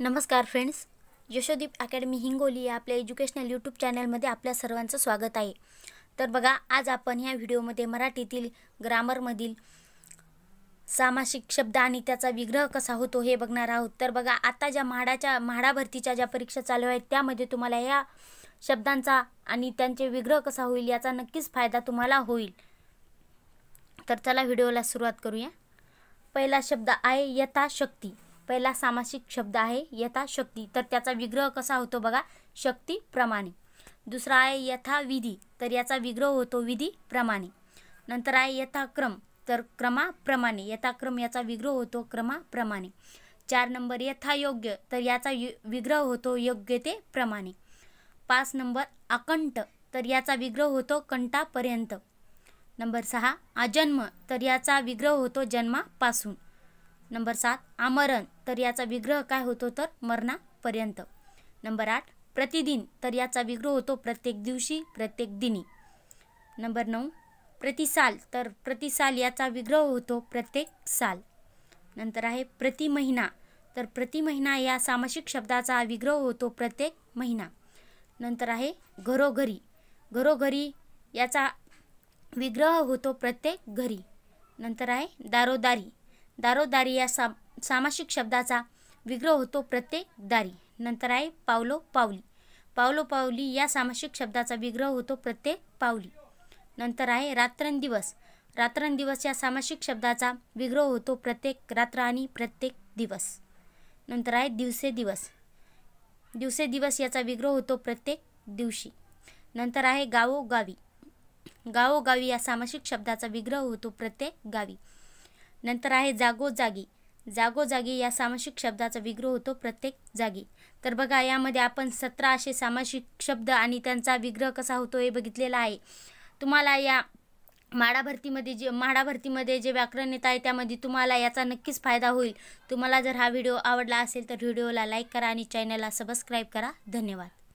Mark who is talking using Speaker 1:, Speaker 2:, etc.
Speaker 1: नमस्कार friends Yashodeep academy Hingoli या आपल्या एज्युकेशनल यूट्यूब चॅनलमध्ये आपल्या सर्वांचं स्वागत आहे तर बघा आज आपण ह्या व्हिडिओमध्ये मराठीतील ग्रामरमधील सामासिक शब्द आणि त्याचा विग्रह कसा होतो हे बघणार आहोत तर बघा आता ज्या म्हाडाच्या म्हाडाभरतीच्या ज्या परीक्षा चालू आहेत त्यामध्ये तुम्हाला या शब्दांचा आणि त्यांचे विग्रह कसा होईल याचा नक्कीच फायदा तुम्हाला होईल तर चला व्हिडिओला सुरुवात करूया पहिला शब्द आहे यथाशक्ती पहिला सामासिक शब्द आहे यथाशक्ती तर त्याचा विग्रह कसा होतो बघा शक्तीप्रमाणे दुसरा आहे विधी तर याचा विग्रह होतो विधीप्रमाणे नंतर आहे यथाक्रम तर क्रमाप्रमाणे यथाक्रम याचा विग्रह होतो क्रमाप्रमाणे चार नंबर यथायोग्य तर याचा विग्रह होतो प्रमाणे पाच नंबर अकंठ तर याचा विग्रह होतो कंटापर्यंत नंबर सहा अजन्म तर याचा विग्रह होतो जन्मापासून नंबर सात आमरण तर याचा विग्रह काय होतो तर मरणापर्यंत नंबर आठ प्रतिदिन तर याचा विग्रह होतो प्रत्येक दिवशी प्रत्येक दिनी नंबर नऊ प्रतिसाल तर प्रतिसाल याचा विग्रह होतो प्रत्येक साल नंतर आहे प्रति महिना तर प्रति महिना या सामासिक शब्दाचा विग्रह होतो प्रत्येक महिना नंतर आहे घरोघरी घरोघरी याचा विग्रह होतो प्रत्येक घरी नंतर आहे दारोदारी दारोदारी या साम सामासिक शब्दाचा विग्रह होतो प्रत्येक दारी नंतर आहे पावलो पावली पावलो पावली या सामासिक शब्दाचा विग्रह होतो प्रत्येक पावली नंतर आहे रात्रंदिवस रात्रंदिवस या सामासिक शब्दाचा विग्रह होतो प्रत्येक रात्र आणि प्रत्येक दिवस नंतर आहे दिवसे दिवस दिवसे दिवस याचा विग्रह होतो प्रत्येक दिवशी नंतर आहे गावोगावी गावोगावी या सामासिक शब्दाचा विग्रह होतो प्रत्येक गावी नंतर आहे जागोजागी जागोजागी या सामासिक शब्दाचा विग्रह होतो प्रत्येक जागी तर बघा यामध्ये आपण सतरा असे सामासिक शब्द आणि त्यांचा विग्रह कसा होतो हे बघितलेला आहे तुम्हाला या माडाभरतीमध्ये जे माडाभरतीमध्ये जे व्याकरण येत आहे त्यामध्ये तुम्हाला याचा नक्कीच फायदा होईल तुम्हाला जर हा व्हिडिओ आवडला असेल तर व्हिडिओला लाईक करा आणि चॅनलला सबस्क्राईब करा धन्यवाद